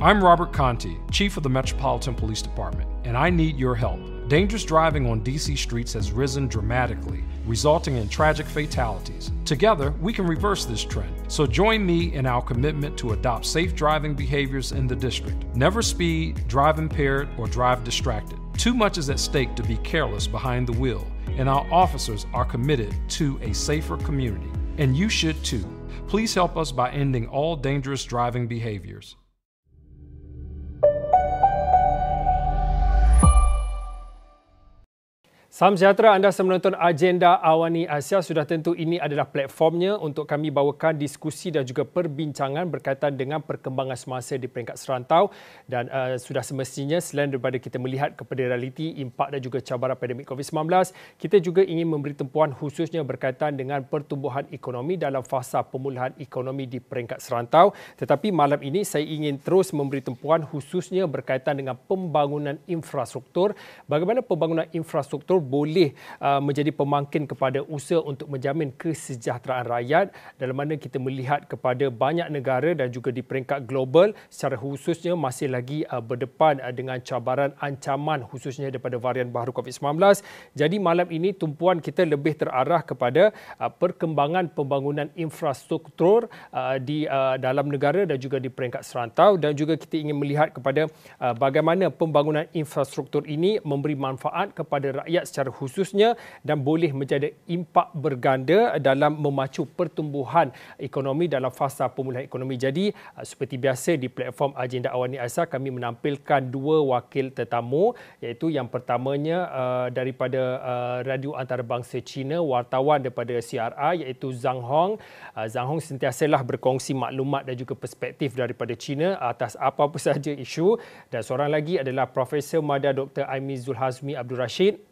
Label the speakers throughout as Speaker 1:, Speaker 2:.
Speaker 1: I'm Robert Conti, Chief of the Metropolitan Police Department, and I need your help. Dangerous driving on DC streets has risen dramatically, resulting in tragic fatalities. Together, we can reverse this trend. So join me in our commitment to adopt safe driving behaviors in the district. Never speed, drive impaired, or drive distracted. Too much is at stake to be careless behind the wheel, and our officers are committed to a safer community. And you should too. Please help us by ending all dangerous driving behaviors. Salam sejahtera anda sedang menonton Agenda Awani Asia. Sudah tentu ini adalah platformnya untuk kami bawakan diskusi dan juga perbincangan berkaitan dengan perkembangan semasa di peringkat serantau dan uh, sudah semestinya selain daripada kita melihat kepada realiti impak dan juga cabaran pandemik COVID-19, kita juga ingin memberi tempuan khususnya berkaitan dengan pertumbuhan ekonomi dalam fasa pemulihan ekonomi di peringkat serantau. Tetapi malam ini saya ingin terus memberi tempuan khususnya berkaitan dengan pembangunan infrastruktur. Bagaimana pembangunan infrastruktur boleh uh, menjadi pemangkin kepada usaha untuk menjamin kesejahteraan rakyat dalam mana kita melihat kepada banyak negara dan juga di peringkat global secara khususnya masih lagi uh, berdepan uh, dengan cabaran ancaman khususnya daripada varian baru COVID-19. Jadi malam ini tumpuan kita lebih terarah kepada uh, perkembangan pembangunan infrastruktur uh, di uh, dalam negara dan juga di peringkat serantau dan juga kita ingin melihat kepada uh, bagaimana pembangunan infrastruktur ini memberi manfaat kepada rakyat secara secara khususnya dan boleh menjadi impak berganda dalam memacu pertumbuhan ekonomi dalam fasa pemulihan ekonomi. Jadi uh, seperti biasa di platform Agenda Awani Asa kami menampilkan dua wakil tetamu iaitu yang pertamanya uh, daripada uh, Radio Antarabangsa China wartawan daripada CRI iaitu Zhang Hong. Zhang Hong sentiasalah berkongsi maklumat dan juga perspektif daripada China atas apa-apa sahaja isu dan seorang lagi adalah Profesor Mada Dr. Aimi Zulhazmi Abdul Rashid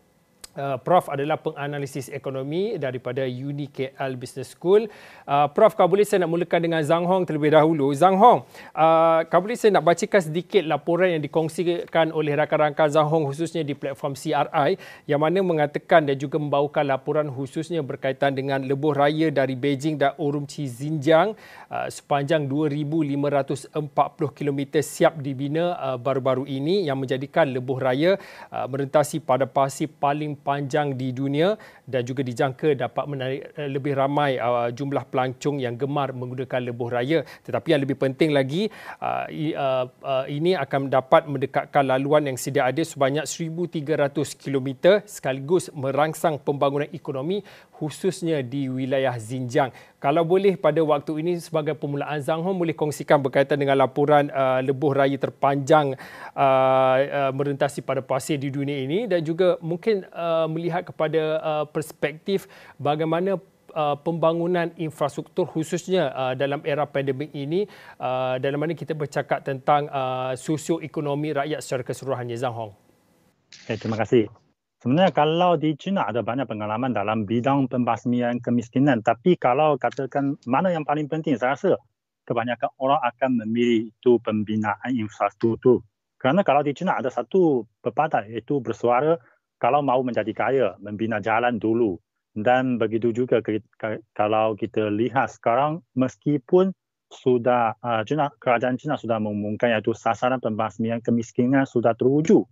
Speaker 1: Uh, Prof adalah penganalisis ekonomi daripada Uni KL Business School. Uh, Prof, kalau boleh saya nak mulakan dengan Zhang Hong terlebih dahulu. Zhang Hong, uh, kalau boleh saya nak bacakan sedikit laporan yang dikongsikan oleh rakan-rakan Zhang Hong khususnya di platform CRI yang mana mengatakan dan juga membawakan laporan khususnya berkaitan dengan lebuh raya dari Beijing dan Urumqi Xinjiang uh, sepanjang 2,540 km siap dibina uh, baru-baru ini yang menjadikan lebuh raya uh, merentasi pada pasir paling terpanjang di dunia dan juga dijangka dapat menarik eh, lebih ramai uh, jumlah pelancong yang gemar menggunakan lebuh raya. Tetapi yang lebih penting lagi, uh, uh, ini akan dapat mendekatkan laluan yang sedia ada sebanyak 1,300 km sekaligus merangsang pembangunan ekonomi khususnya di wilayah Xinjiang. Kalau boleh pada waktu ini sebagai permulaan Zhang Hong boleh kongsikan berkaitan dengan laporan uh, lebuh raya terpanjang uh, uh, merentasi pada pasir di dunia ini dan juga mungkin uh, melihat kepada uh, perspektif bagaimana Uh, pembangunan infrastruktur khususnya uh, dalam era pandemik ini uh, dalam mana kita bercakap tentang uh, ekonomi rakyat secara keseluruhannya Zhang Hong.
Speaker 2: Okay, terima kasih. Sebenarnya kalau di China ada banyak pengalaman dalam bidang pembasmian kemiskinan, tapi kalau katakan mana yang paling penting, saya rasa kebanyakan orang akan memilih itu pembinaan infrastruktur. Kerana kalau di China ada satu pepatah iaitu bersuara kalau mau menjadi kaya, membina jalan dulu. Dan begitu juga kalau kita lihat sekarang meskipun sudah uh, China, kerajaan China sudah mengumumkan iaitu sasaran pembasmian kemiskinan sudah terwujud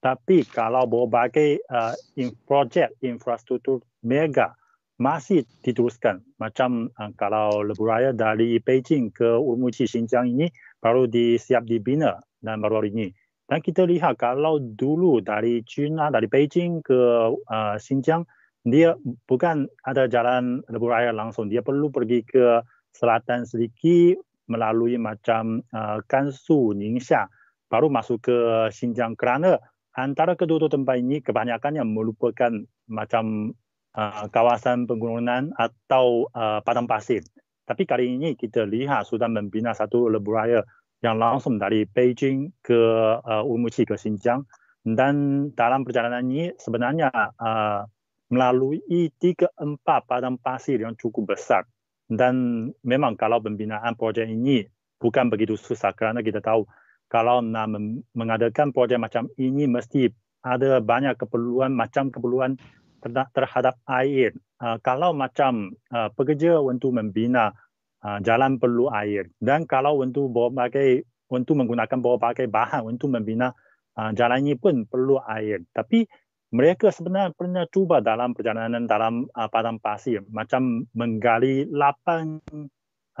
Speaker 2: tapi kalau berbagai uh, in projek infrastruktur mega masih diteruskan, macam uh, kalau lebuh raya dari Beijing ke Urumqi, Xinjiang ini baru disiap dibina dan baru-baru ini. Dan kita lihat kalau dulu dari China, dari Beijing ke uh, Xinjiang, dia bukan ada jalan lebuh raya langsung. Dia perlu pergi ke selatan sedikit melalui macam uh, Gansu, Ningxia, baru masuk ke Xinjiang kerana antara kedua-dua tempat ini kebanyakannya yang merupakan macam uh, kawasan pegunungan atau uh, padang pasir. Tapi kali ini kita lihat sudah membina satu lebuh raya yang langsung dari Beijing ke uh, Urumqi ke Xinjiang dan dalam perjalanan ini sebenarnya uh, melalui tiga empat padang pasir yang cukup besar dan memang kalau pembinaan projek ini bukan begitu susah kerana kita tahu uh, kalau nak mengadakan projek macam ini mesti ada banyak keperluan macam keperluan terhadap air. Ah, kalau macam ah, pekerja untuk membina ah, jalan perlu air dan kalau untuk berbagai untuk menggunakan berbagai bahan untuk membina jalan ini pun perlu air. Tapi mereka sebenarnya pernah cuba dalam perjalanan dalam padang pasir macam menggali lapang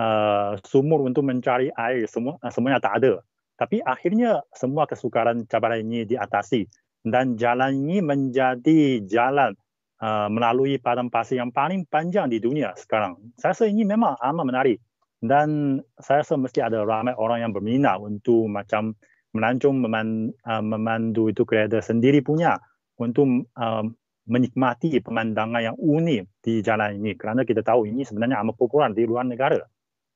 Speaker 2: Uh, sumur untuk mencari air semua uh, semuanya tak ada tapi akhirnya semua kesukaran cabaran ini diatasi dan jalan ini menjadi jalan uh, melalui padang pasir yang paling panjang di dunia sekarang. Saya rasa ini memang amat menarik dan saya rasa mesti ada ramai orang yang berminat untuk macam melancong meman, uh, memandu itu kereta sendiri punya untuk uh, menikmati pemandangan yang unik di jalan ini kerana kita tahu ini sebenarnya amat popular di luar negara.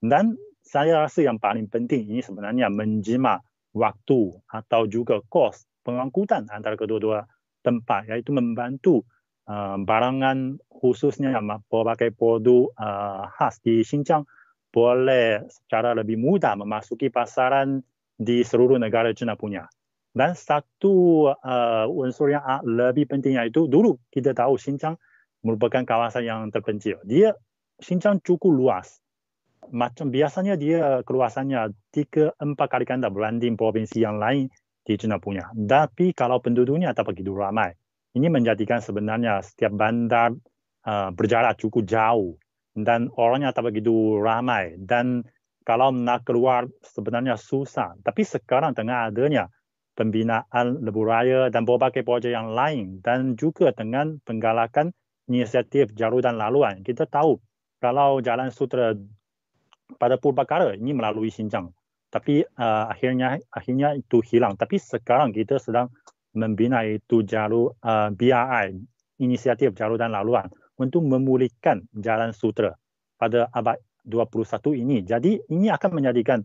Speaker 2: Dan saya rasa yang paling penting ini sebenarnya menjima waktu atau juga kos pengangkutan antara kedua-dua tempat iaitu membantu uh, barangan khususnya yang pelbagai produk uh, khas di Xinjiang boleh secara lebih mudah memasuki pasaran di seluruh negara China punya. Dan satu uh, unsur yang uh, lebih penting iaitu dulu kita tahu Xinjiang merupakan kawasan yang terpencil. Dia Xinjiang cukup luas macam biasanya dia keluasannya tiga empat kali ganda berbanding provinsi yang lain di China punya. Tapi kalau penduduknya tak begitu ramai, ini menjadikan sebenarnya setiap bandar uh, berjarak cukup jauh dan orangnya tak begitu ramai dan kalau nak keluar sebenarnya susah. Tapi sekarang dengan adanya pembinaan lebu raya dan berbagai projek yang lain dan juga dengan penggalakan inisiatif jalur dan laluan, kita tahu kalau jalan sutra pada purbakara ini melalui Xinjiang. Tapi uh, akhirnya akhirnya itu hilang. Tapi sekarang kita sedang membina itu jalur uh, BRI, inisiatif jalur dan laluan untuk memulihkan jalan sutra pada abad 21 ini. Jadi ini akan menjadikan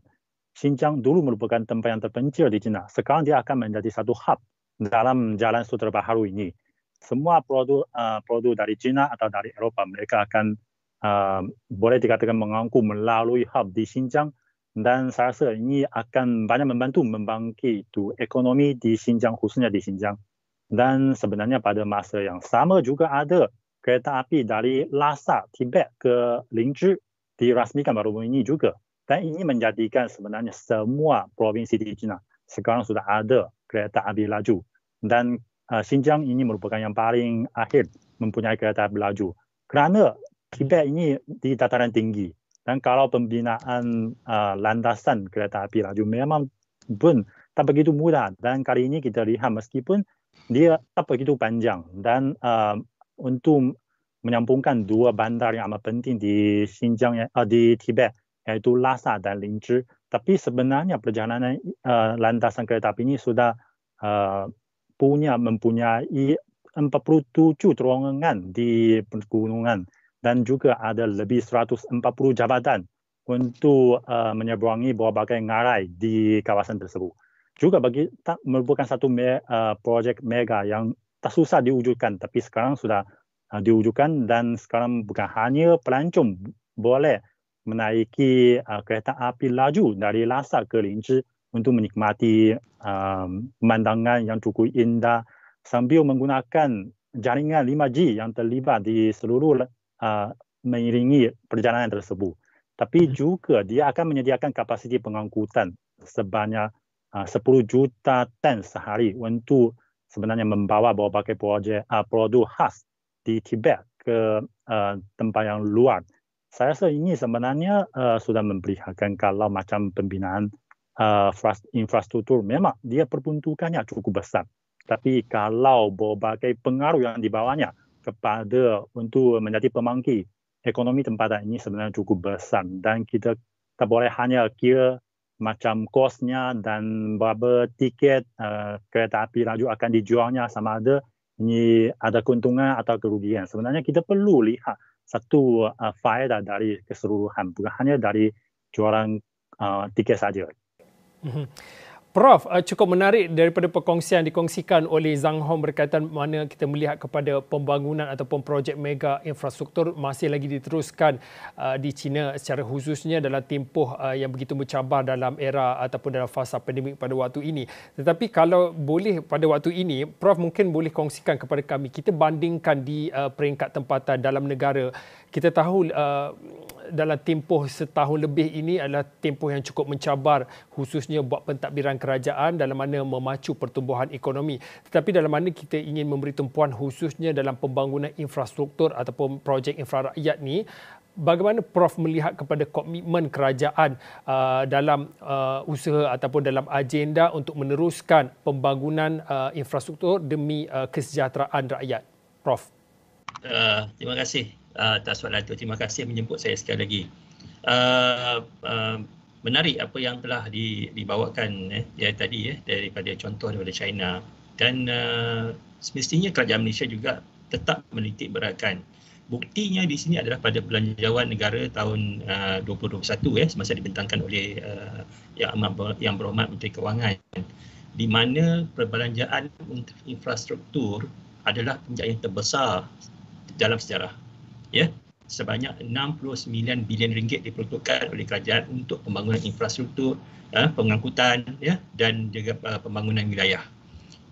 Speaker 2: Xinjiang dulu merupakan tempat yang terpencil di China. Sekarang dia akan menjadi satu hub dalam jalan sutra baharu ini. Semua produk uh, produk dari China atau dari Eropah mereka akan Ah, boleh dikatakan mengangkut melalui hub di Xinjiang dan saya rasa ini akan banyak membantu membangkitkan ekonomi di Xinjiang khususnya di Xinjiang. Dan sebenarnya pada masa yang sama juga ada kereta api dari Lhasa, Tibet ke Lingzhi dirasmikan baru-baru ini juga. Dan ini menjadikan sebenarnya semua provinsi di China sekarang sudah ada kereta api laju. Dan uh, Xinjiang ini merupakan yang paling akhir mempunyai kereta api laju. Kerana Tibet ini di dataran tinggi dan kalau pembinaan uh, landasan kereta api laju memang pun tak begitu mudah dan kali ini kita lihat meskipun dia tak begitu panjang dan uh, untuk menyambungkan dua bandar yang amat penting di Xinjiang uh, di Tibet yaitu Lhasa dan Linzhi tapi sebenarnya perjalanan uh, landasan kereta api ini sudah uh, punya mempunyai 47 terowongan di pergunungan dan juga ada lebih 140 jabatan untuk uh, menyeberangi buah bagai ngarai di kawasan tersebut. Juga bagi tak merupakan satu me, uh, projek mega yang tak susah diwujudkan tapi sekarang sudah uh, diwujudkan dan sekarang bukan hanya pelancong boleh menaiki uh, kereta api laju dari Lhasa ke Linzhi untuk menikmati uh, pemandangan yang cukup indah sambil menggunakan jaringan 5G yang terlibat di seluruh uh, mengiringi perjalanan tersebut. Tapi hmm. juga dia akan menyediakan kapasiti pengangkutan sebanyak uh, 10 juta ton sehari untuk sebenarnya membawa beberapa projek uh, produk khas di Tibet ke uh, tempat yang luar. Saya rasa ini sebenarnya uh, sudah memperlihatkan kalau macam pembinaan uh, infrastruktur memang dia perbentukannya cukup besar. Tapi kalau berbagai pengaruh yang dibawanya kepada untuk menjadi pemangki ekonomi tempatan ini sebenarnya cukup besar dan kita tak boleh hanya kira macam kosnya dan berapa tiket uh, kereta api laju akan dijualnya sama ada ini ada keuntungan atau kerugian. Sebenarnya kita perlu lihat satu uh, faedah dari keseluruhan bukan hanya dari jualan uh, tiket saja.
Speaker 1: Mm-hmm. Prof, eh, cukup menarik daripada perkongsian dikongsikan oleh Zhang Hong berkaitan mana kita melihat kepada pembangunan ataupun projek mega infrastruktur masih lagi diteruskan eh, di China secara khususnya dalam tempoh eh, yang begitu mencabar dalam era ataupun dalam fasa pandemik pada waktu ini. Tetapi kalau boleh pada waktu ini, Prof mungkin boleh kongsikan kepada kami, kita bandingkan di peringkat tempatan dalam negara, kita tahu uh, dalam tempoh setahun lebih ini adalah tempoh yang cukup mencabar khususnya buat pentadbiran kerajaan dalam mana memacu pertumbuhan ekonomi tetapi dalam mana kita ingin memberi tumpuan khususnya dalam pembangunan infrastruktur ataupun projek infra rakyat ni bagaimana prof melihat kepada komitmen kerajaan uh, dalam uh, usaha ataupun dalam agenda untuk meneruskan pembangunan uh, infrastruktur demi uh, kesejahteraan rakyat prof
Speaker 3: uh, terima kasih uh, soalan itu. Terima kasih menjemput saya sekali lagi. Uh, uh, menarik apa yang telah di, dibawakan eh, ya, tadi eh, daripada contoh daripada China dan uh, semestinya kerajaan Malaysia juga tetap menitik beratkan. Buktinya di sini adalah pada belanjawan negara tahun uh, 2021 eh, semasa dibentangkan oleh uh, yang, yang berhormat Menteri Kewangan di mana perbelanjaan untuk infrastruktur adalah yang terbesar dalam sejarah ya sebanyak 69 bilion ringgit diperuntukkan oleh kerajaan untuk pembangunan infrastruktur ya, pengangkutan ya dan juga uh, pembangunan wilayah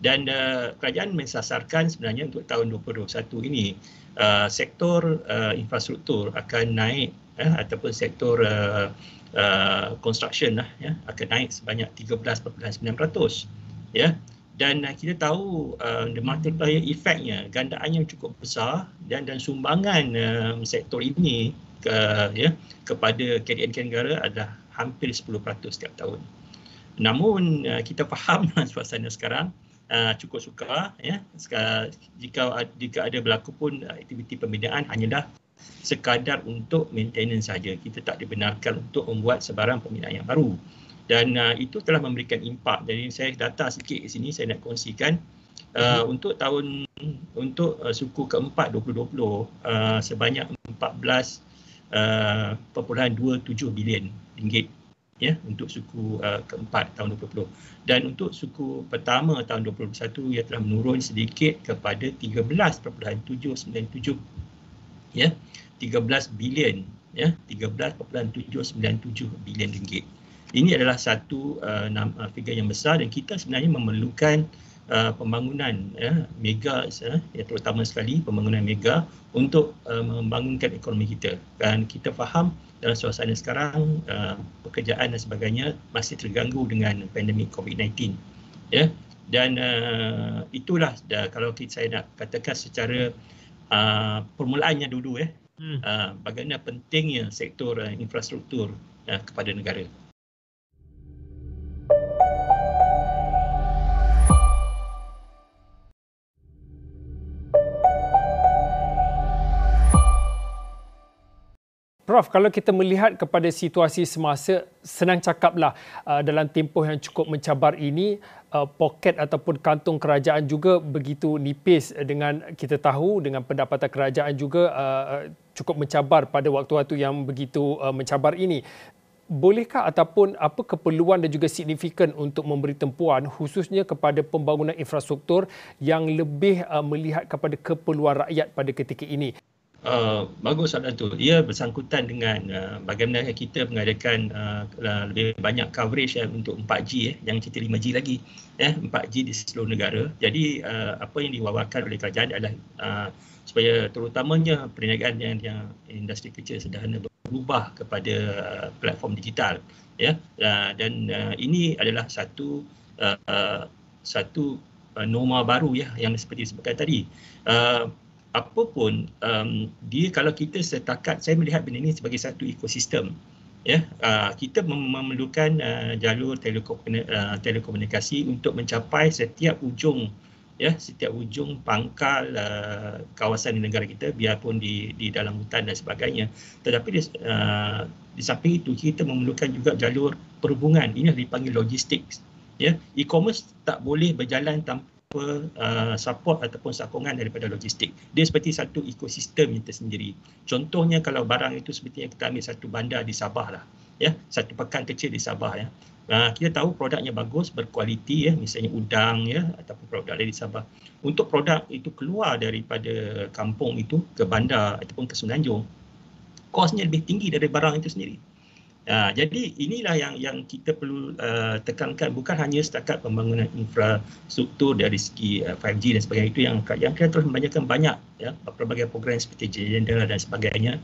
Speaker 3: dan uh, kerajaan mensasarkan sebenarnya untuk tahun 2021 ini uh, sektor uh, infrastruktur akan naik ya, ataupun sektor uh, Uh, construction lah ya akan naik sebanyak 13.9% ya dan eh, kita tahu uh, the multiplier effectnya gandaannya cukup besar dan dan sumbangan um, sektor ini ke, ya, kepada KDN negara adalah hampir 10% setiap tahun. Namun uh, kita faham suasana sekarang uh, cukup suka ya. jika jika ada berlaku pun aktiviti pembinaan hanyalah sekadar untuk maintenance saja. Kita tak dibenarkan untuk membuat sebarang pembinaan yang baru dan uh, itu telah memberikan impak. Jadi saya data sikit ke sini saya nak kongsikan uh, uh-huh. untuk tahun untuk uh, suku keempat 2020 uh, sebanyak 14.27 uh, bilion ringgit ya untuk suku uh, keempat tahun 2020 dan untuk suku pertama tahun 2021 ia telah menurun sedikit kepada 13.797 ya 13 bilion ya 13.797 bilion ringgit ini adalah satu uh, uh, figure yang besar dan kita sebenarnya memerlukan uh, pembangunan ya, mega ya, ya, terutama sekali pembangunan mega untuk uh, membangunkan ekonomi kita dan kita faham dalam suasana sekarang uh, pekerjaan dan sebagainya masih terganggu dengan pandemik COVID-19 ya dan uh, itulah dah, uh, kalau kita, saya nak katakan secara uh, permulaannya dulu ya hmm. uh, bagaimana pentingnya sektor uh, infrastruktur uh, kepada negara
Speaker 1: Prof, kalau kita melihat kepada situasi semasa, senang cakaplah uh, dalam tempoh yang cukup mencabar ini, uh, poket ataupun kantung kerajaan juga begitu nipis dengan kita tahu, dengan pendapatan kerajaan juga uh, cukup mencabar pada waktu-waktu yang begitu uh, mencabar ini. Bolehkah ataupun apa keperluan dan juga signifikan untuk memberi tempuan khususnya kepada pembangunan infrastruktur yang lebih uh, melihat kepada keperluan rakyat pada ketika ini?
Speaker 3: Uh, bagus soalan tu. Ia bersangkutan dengan uh, bagaimana kita mengadakan uh, lah, lebih banyak coverage eh, untuk 4G, eh, jangan cerita 5G lagi. Eh, 4G di seluruh negara. Jadi uh, apa yang diwawarkan oleh kerajaan adalah uh, supaya terutamanya perniagaan yang, yang industri kecil sederhana berubah kepada uh, platform digital. Ya, yeah? uh, dan uh, ini adalah satu uh, uh, satu uh, norma baru ya yang seperti sebutkan tadi. Uh, apa pun um, dia kalau kita setakat saya melihat benda ini sebagai satu ekosistem ya uh, kita memerlukan uh, jalur telekom, uh, ah, telekomunikasi untuk mencapai setiap ujung ya setiap ujung pangkal uh, kawasan di negara kita biarpun di di dalam hutan dan sebagainya tetapi di, uh, di samping itu kita memerlukan juga jalur perhubungan ini dipanggil logistik ya e-commerce tak boleh berjalan tanpa apa uh, support ataupun sokongan daripada logistik. Dia seperti satu ekosistem yang tersendiri. Contohnya kalau barang itu sepertinya kita ambil satu bandar di Sabah lah. Ya, satu pekan kecil di Sabah ya. Uh, kita tahu produknya bagus, berkualiti ya, misalnya udang ya ataupun produk dari Sabah. Untuk produk itu keluar daripada kampung itu ke bandar ataupun ke Semenanjung, kosnya lebih tinggi dari barang itu sendiri. Ha, jadi inilah yang yang kita perlu uh, tekankan bukan hanya setakat pembangunan infrastruktur dari segi uh, 5G dan sebagainya itu yang yang kita terus membanyakan banyak ya pelbagai program seperti jendela dan sebagainya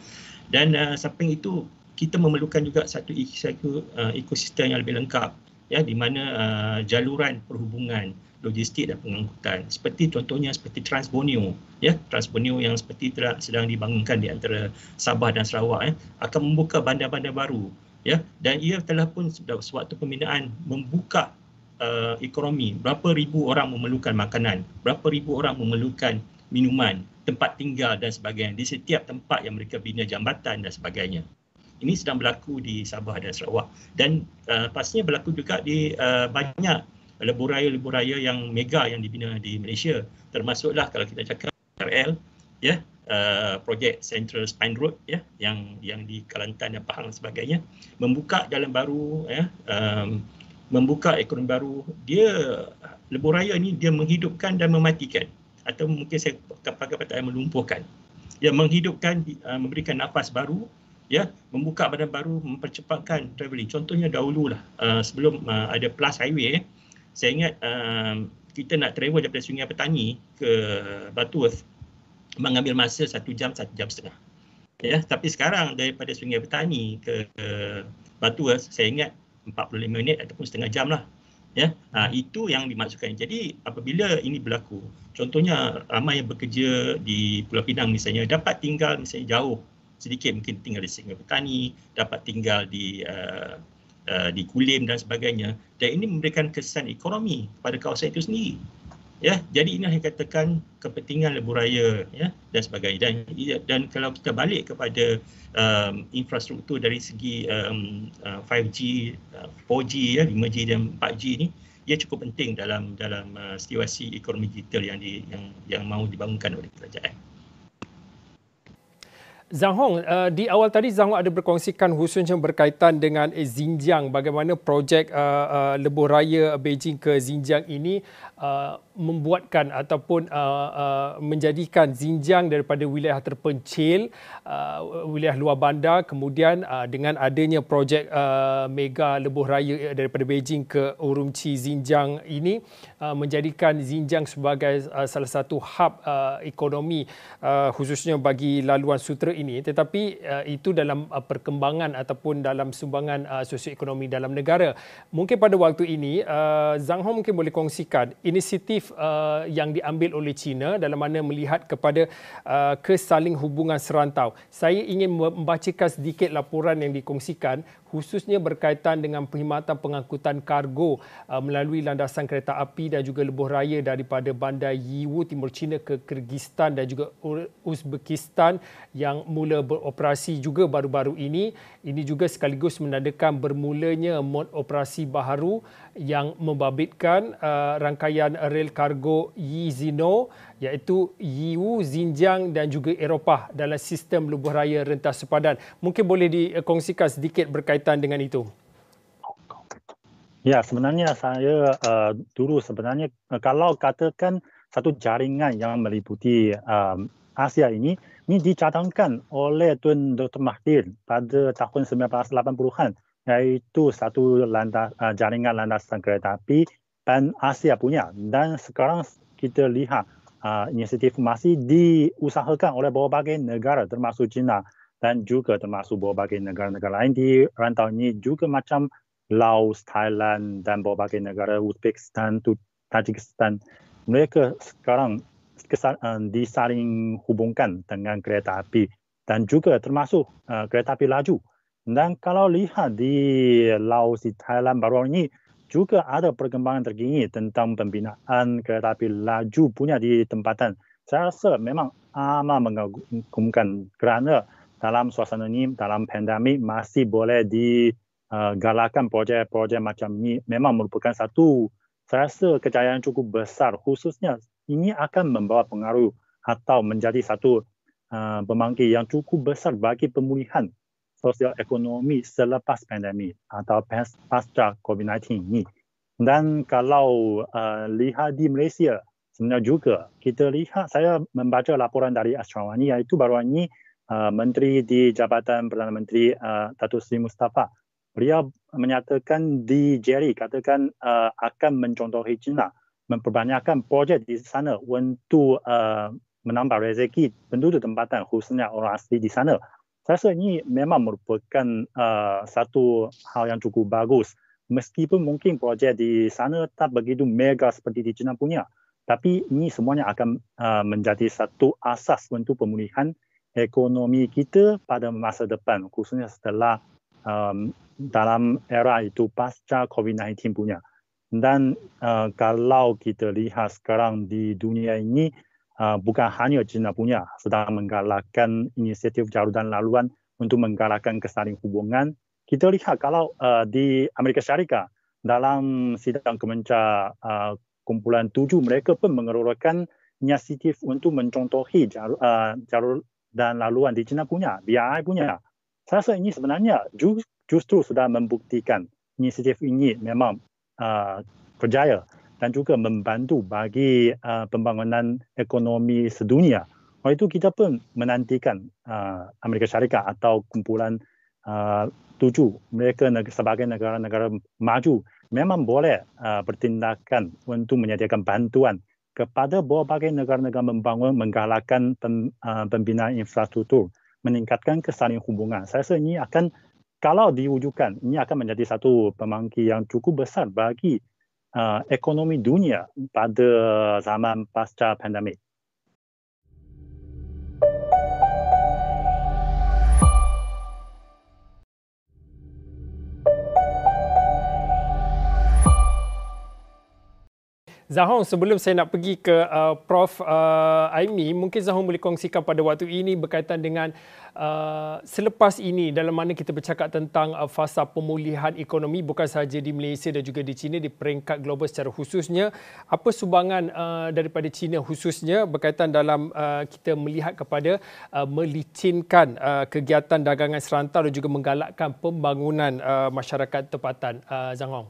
Speaker 3: dan uh, samping itu kita memerlukan juga satu uh, ekosistem yang lebih lengkap ya di mana uh, jaluran perhubungan logistik dan pengangkutan seperti contohnya seperti Transborneo ya Transborneo yang seperti telah sedang dibangunkan di antara Sabah dan Sarawak ya akan membuka bandar-bandar baru ya dan ia telah pun sewaktu pembinaan membuka uh, ekonomi berapa ribu orang memerlukan makanan berapa ribu orang memerlukan minuman tempat tinggal dan sebagainya di setiap tempat yang mereka bina jambatan dan sebagainya ini sedang berlaku di Sabah dan Sarawak dan uh, pastinya berlaku juga di uh, banyak lebuh raya-lebuh raya yang mega yang dibina di Malaysia termasuklah kalau kita cakap KRL ya Uh, projek Central Spine Road ya yang yang di Kelantan dan Pahang dan sebagainya membuka jalan baru ya um, membuka ekonomi baru dia lebuh raya ni dia menghidupkan dan mematikan atau mungkin saya pakai kata yang melumpuhkan ya menghidupkan uh, memberikan nafas baru ya membuka badan baru mempercepatkan travelling contohnya dahululah uh, sebelum uh, ada plus highway eh. saya ingat uh, kita nak travel daripada Sungai Petani ke Batuworth mengambil masa satu jam, satu jam setengah. Ya, tapi sekarang daripada Sungai Petani ke, ke Batu, eh, saya ingat 45 minit ataupun setengah jam lah. Ya, ha, itu yang dimaksudkan. Jadi apabila ini berlaku, contohnya ramai yang bekerja di Pulau Pinang misalnya dapat tinggal misalnya jauh sedikit mungkin tinggal di Sungai Petani, dapat tinggal di uh, uh di Kulim dan sebagainya dan ini memberikan kesan ekonomi kepada kawasan itu sendiri ya jadi ini yang katakan kepentingan lebuh raya ya dan sebagainya dan dan kalau kita balik kepada um, infrastruktur dari segi um, uh, 5G uh, 4G ya 5G dan 4G ini, ia cukup penting dalam dalam uh, situasi ekonomi digital yang di yang yang mahu dibangunkan oleh kerajaan
Speaker 1: Zhang Hong, uh, di awal tadi Zhang Hong ada berkongsikan khusus yang berkaitan dengan eh, Xinjiang, bagaimana projek uh, uh, lebuh raya Beijing ke Xinjiang ini membuatkan ataupun uh, uh, menjadikan Xinjiang daripada wilayah terpencil uh, wilayah luar bandar kemudian uh, dengan adanya projek uh, mega lebuh raya daripada Beijing ke Urumqi Xinjiang ini uh, menjadikan Xinjiang sebagai uh, salah satu hub uh, ekonomi uh, khususnya bagi laluan sutera ini tetapi uh, itu dalam uh, perkembangan ataupun dalam sumbangan uh, ekonomi dalam negara mungkin pada waktu ini uh, Zhang Hong mungkin boleh kongsikan inisiatif inisiatif uh, yang diambil oleh China dalam mana melihat kepada uh, kesaling hubungan serantau. Saya ingin membacakan sedikit laporan yang dikongsikan khususnya berkaitan dengan perkhidmatan pengangkutan kargo uh, melalui landasan kereta api dan juga lebuh raya daripada bandar Yiwu Timur China ke Kyrgyzstan dan juga Uzbekistan yang mula beroperasi juga baru-baru ini. Ini juga sekaligus menandakan bermulanya mod operasi baharu yang membabitkan uh, rangkaian rel kargo Yizino iaitu EU, Xinjiang dan juga Eropah dalam sistem lubuh raya rentas sepadan. Mungkin boleh dikongsikan sedikit berkaitan dengan itu.
Speaker 2: Ya, sebenarnya saya uh, dulu sebenarnya uh, kalau katakan satu jaringan yang meliputi um, Asia ini, ini dicadangkan oleh tuan Dr. Mahathir pada tahun 1980-an iaitu satu landas, uh, jaringan landasan kereta api Pan Asia punya dan sekarang kita lihat uh, inisiatif masih diusahakan oleh berbagai negara termasuk China dan juga termasuk berbagai negara-negara lain di rantau ini juga macam Laos, Thailand dan berbagai negara Uzbekistan, Tajikistan. Mereka sekarang kesal, um, uh, disaling hubungkan dengan kereta api dan juga termasuk uh, kereta api laju. Dan kalau lihat di Laos, di Thailand baru ini, uh, juga ada perkembangan terkini tentang pembinaan kereta api laju punya di tempatan. Saya rasa memang amat mengagumkan kerana dalam suasana ini, dalam pandemik masih boleh digalakkan eh, projek-projek macam ini memang merupakan satu saya rasa kejayaan cukup besar khususnya ini akan membawa pengaruh atau menjadi satu uh, pemangki yang cukup besar bagi pemulihan ekonomi selepas pandemi atau pasca COVID-19 ini. Dan kalau uh, lihat di Malaysia, sebenarnya juga kita lihat, saya membaca laporan dari Astrawani, iaitu baru ini uh, Menteri di Jabatan Perdana Menteri uh, Datuk Seri Mustafa. Beliau menyatakan di Jerry, katakan uh, akan mencontohi China, memperbanyakkan projek di sana untuk uh, menambah rezeki penduduk tempatan, khususnya orang asli di sana saya rasa ini memang merupakan uh, satu hal yang cukup bagus. Meskipun mungkin projek di sana tak begitu mega seperti di China punya, tapi ini semuanya akan uh, menjadi satu asas untuk pemulihan ekonomi kita pada masa depan, khususnya setelah um, dalam era itu pasca COVID-19 punya. Dan uh, kalau kita lihat sekarang di dunia ini, uh, Ah, bukan hanya China punya sedang menggalakkan inisiatif jalur dan laluan untuk menggalakkan kesaling hubungan. Kita lihat kalau uh, di Amerika Syarikat dalam sidang kemenca uh, kumpulan tujuh mereka pun mengeluarkan inisiatif untuk mencontohi jalur, uh, jalur dan laluan di China punya, BRI punya. Saya rasa ini sebenarnya justru sudah membuktikan inisiatif ini memang uh, berjaya dan juga membantu bagi uh, pembangunan ekonomi sedunia. Oleh itu kita pun menantikan uh, Amerika Syarikat atau kumpulan uh, tujuh mereka neg- sebagai negara-negara maju memang boleh uh, bertindakan untuk menyediakan bantuan kepada beberapa negara-negara membangun menggalakkan pem, uh, pembinaan infrastruktur, meningkatkan kesalahan hubungan. Saya rasa ini akan kalau diwujudkan, ini akan menjadi satu pemangki yang cukup besar bagi uh, ekonomi dunia pada zaman pasca pandemik.
Speaker 1: Zahong, sebelum saya nak pergi ke uh, Prof. Uh, Aimi, mungkin Zahong boleh kongsikan pada waktu ini berkaitan dengan uh, selepas ini dalam mana kita bercakap tentang uh, fasa pemulihan ekonomi bukan sahaja di Malaysia dan juga di China di peringkat global secara khususnya. Apa sumbangan uh, daripada China khususnya berkaitan dalam uh, kita melihat kepada uh, melicinkan uh, kegiatan dagangan serantau dan juga menggalakkan pembangunan uh, masyarakat tempatan, uh, Zahong? Zahong.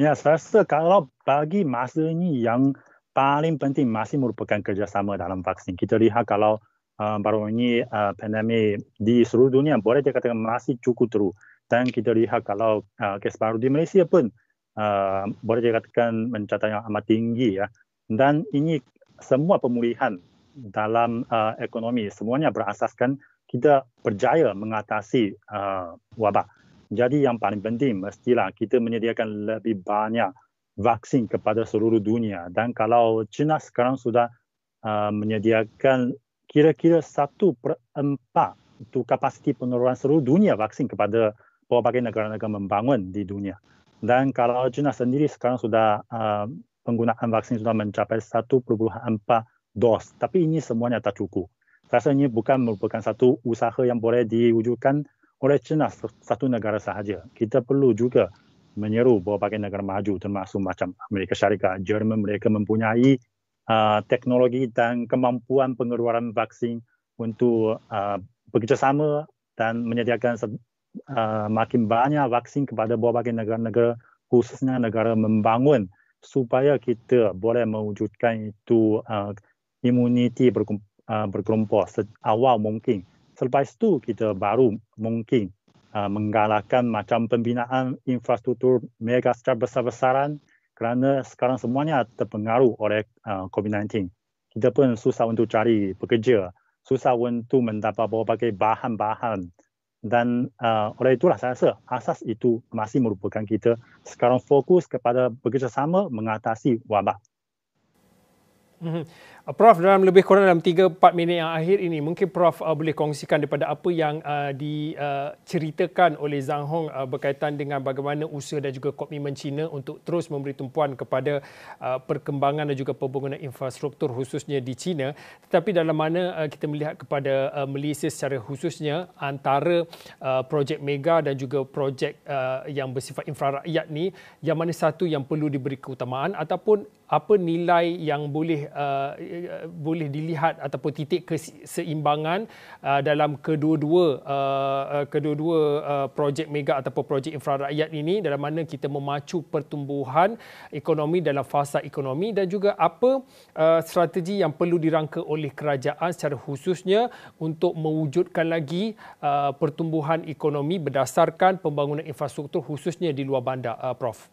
Speaker 2: Ya, saya rasa kalau bagi masa ini yang paling penting masih merupakan kerjasama dalam vaksin. Kita lihat kalau uh, baru ini uh, pandemi di seluruh dunia boleh dikatakan masih cukup teruk. Dan kita lihat kalau uh, kes baru di Malaysia pun uh, boleh dikatakan mencatat yang amat tinggi. ya. Dan ini semua pemulihan dalam uh, ekonomi semuanya berasaskan kita berjaya mengatasi uh, wabak. Jadi yang paling penting mestilah kita menyediakan lebih banyak vaksin kepada seluruh dunia. Dan kalau China sekarang sudah uh, menyediakan kira-kira 1 per empat itu kapasiti penurunan seluruh dunia vaksin kepada pelbagai negara-negara membangun di dunia. Dan kalau China sendiri sekarang sudah uh, penggunaan vaksin sudah mencapai 1.4 dos. Tapi ini semuanya tak cukup. Rasanya bukan merupakan satu usaha yang boleh diwujudkan oleh lah China satu negara sahaja. Kita perlu juga menyeru berbagai negara maju termasuk macam Amerika Syarikat, Jerman mereka mempunyai uh, teknologi dan kemampuan pengeluaran vaksin untuk uh, bekerjasama dan menyediakan uh, makin banyak vaksin kepada beberapa negara-negara khususnya negara membangun supaya kita boleh mewujudkan itu uh, imuniti berkumpul, uh, berkelompok seawal mungkin selepas itu kita baru mungkin uh, menggalakkan macam pembinaan infrastruktur mega secara besar-besaran kerana sekarang semuanya terpengaruh oleh uh, ah, COVID-19. Kita pun susah untuk cari pekerja, susah untuk mendapat berbagai bahan-bahan dan uh, oleh itulah saya rasa asas itu masih merupakan kita sekarang fokus kepada bekerjasama mengatasi wabak.
Speaker 1: Mhm. Uh, Prof dalam lebih kurang dalam 3 4 minit yang akhir ini mungkin Prof uh, boleh kongsikan daripada apa yang uh, diceritakan uh, oleh Zhang Hong uh, berkaitan dengan bagaimana usaha dan juga komitmen China untuk terus memberi tumpuan kepada uh, perkembangan dan juga pembangunan infrastruktur khususnya di China tetapi dalam mana uh, kita melihat kepada uh, Malaysia secara khususnya antara uh, projek mega dan juga projek uh, yang bersifat infrarakyat ni yang mana satu yang perlu diberi keutamaan ataupun apa nilai yang boleh uh, Eh, boleh dilihat ataupun titik keseimbangan uh, dalam kedua-dua uh, uh, kedua-dua uh, projek mega ataupun projek infra rakyat ini dalam mana kita memacu pertumbuhan ekonomi dalam fasa ekonomi dan juga apa uh, strategi yang perlu dirangka oleh kerajaan secara khususnya untuk mewujudkan lagi uh, pertumbuhan ekonomi berdasarkan pembangunan infrastruktur khususnya di luar bandar uh, prof.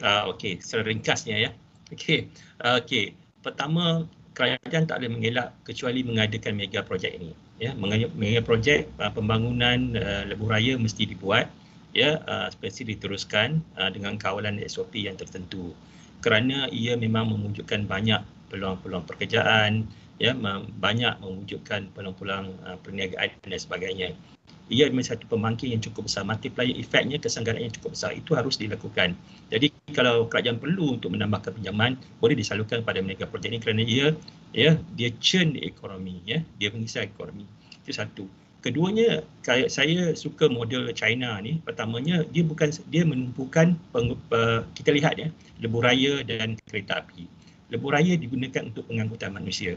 Speaker 3: Uh, okey, secara ringkasnya ya. Okay, Uh, okey. Ah, pertama kerajaan tak boleh mengelak kecuali mengadakan mega projek ini ya mega projek uh, pembangunan uh, lebuh raya mesti dibuat ya uh, mesti diteruskan uh, dengan kawalan SOP yang tertentu kerana ia memang memunculkan banyak peluang-peluang pekerjaan ya banyak memunculkan peluang-peluang uh, perniagaan dan sebagainya ia memang satu pemangkin yang cukup besar. Multiplier efeknya, kesanggaran yang cukup besar. Itu harus dilakukan. Jadi kalau kerajaan perlu untuk menambahkan pinjaman, boleh disalurkan pada mereka projek ini kerana ia ya, dia churn ekonomi. Ya. Dia mengisar ekonomi. Itu satu. Keduanya, saya suka model China ni. Pertamanya, dia bukan dia menumpukan, peng, uh, kita lihat ya, lebuh raya dan kereta api. Lebuh raya digunakan untuk pengangkutan manusia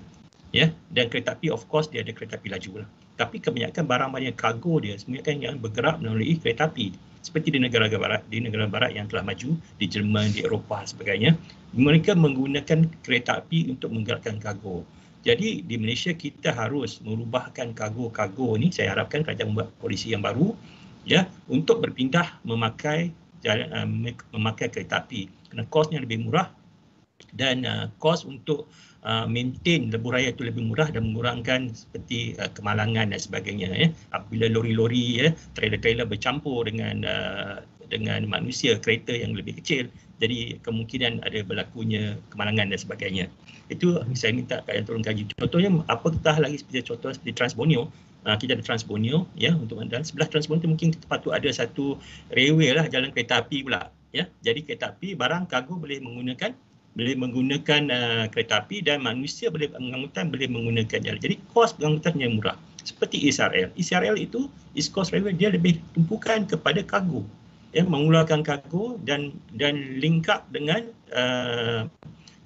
Speaker 3: ya yeah? dan kereta api of course dia ada kereta api laju lah tapi kebanyakan barang-barang kargo dia semuanya kan yang bergerak melalui kereta api seperti di negara-negara barat di negara barat yang telah maju di Jerman di Eropah sebagainya mereka menggunakan kereta api untuk menggerakkan kargo jadi di Malaysia kita harus merubahkan kargo-kargo ni saya harapkan kerajaan membuat polisi yang baru ya yeah? untuk berpindah memakai jalan uh, memakai kereta api kerana kosnya lebih murah dan uh, kos untuk Uh, maintain lebuh raya itu lebih murah dan mengurangkan seperti uh, kemalangan dan sebagainya ya apabila lori-lori ya trailer-trailer bercampur dengan uh, dengan manusia kereta yang lebih kecil jadi kemungkinan ada berlakunya kemalangan dan sebagainya itu saya minta kalian tolong kaji contohnya apakah lagi seperti contoh seperti Transbonio Uh, kita ada Transbonio ya untuk anda sebelah Transbonio tu mungkin kita patut ada satu railway lah jalan kereta api pula ya jadi kereta api barang kargo boleh menggunakan boleh menggunakan uh, kereta api dan manusia boleh pengangkutan boleh menggunakan jalan. Jadi kos pengangkutannya murah. Seperti ISRL. E ISRL e itu East Coast Railway dia lebih tumpukan kepada kargo. Ya, mengeluarkan kargo dan dan lingkap dengan uh,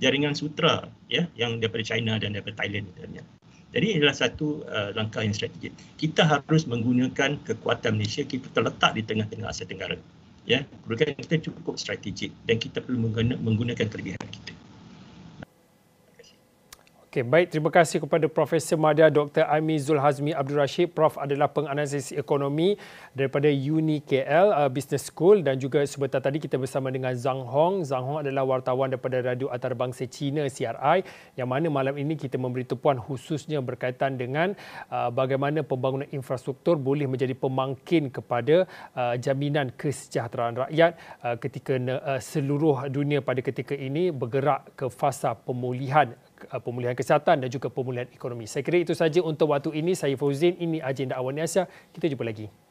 Speaker 3: jaringan sutra ya yang daripada China dan daripada Thailand katanya. Jadi adalah satu uh, langkah yang strategik. Kita harus menggunakan kekuatan Malaysia kita terletak di tengah-tengah Asia Tenggara ya berikan kita cukup strategik dan kita perlu menggunakan kelebihan kita
Speaker 1: Okay baik. Terima kasih kepada Profesor Madya Dr. Aimi Zulhazmi Abdul Rashid. Prof adalah penganalisis ekonomi daripada Uni KL uh, Business School dan juga sebentar tadi kita bersama dengan Zhang Hong. Zhang Hong adalah wartawan daripada Radio Antarabangsa China CRI yang mana malam ini kita memberi tumpuan khususnya berkaitan dengan uh, bagaimana pembangunan infrastruktur boleh menjadi pemangkin kepada uh, jaminan kesejahteraan rakyat uh, ketika uh, seluruh dunia pada ketika ini bergerak ke fasa pemulihan Uh, pemulihan kesihatan dan juga pemulihan ekonomi. Saya kira itu saja untuk waktu ini. Saya Fauzin, ini Agenda Awan Asia. Kita jumpa lagi.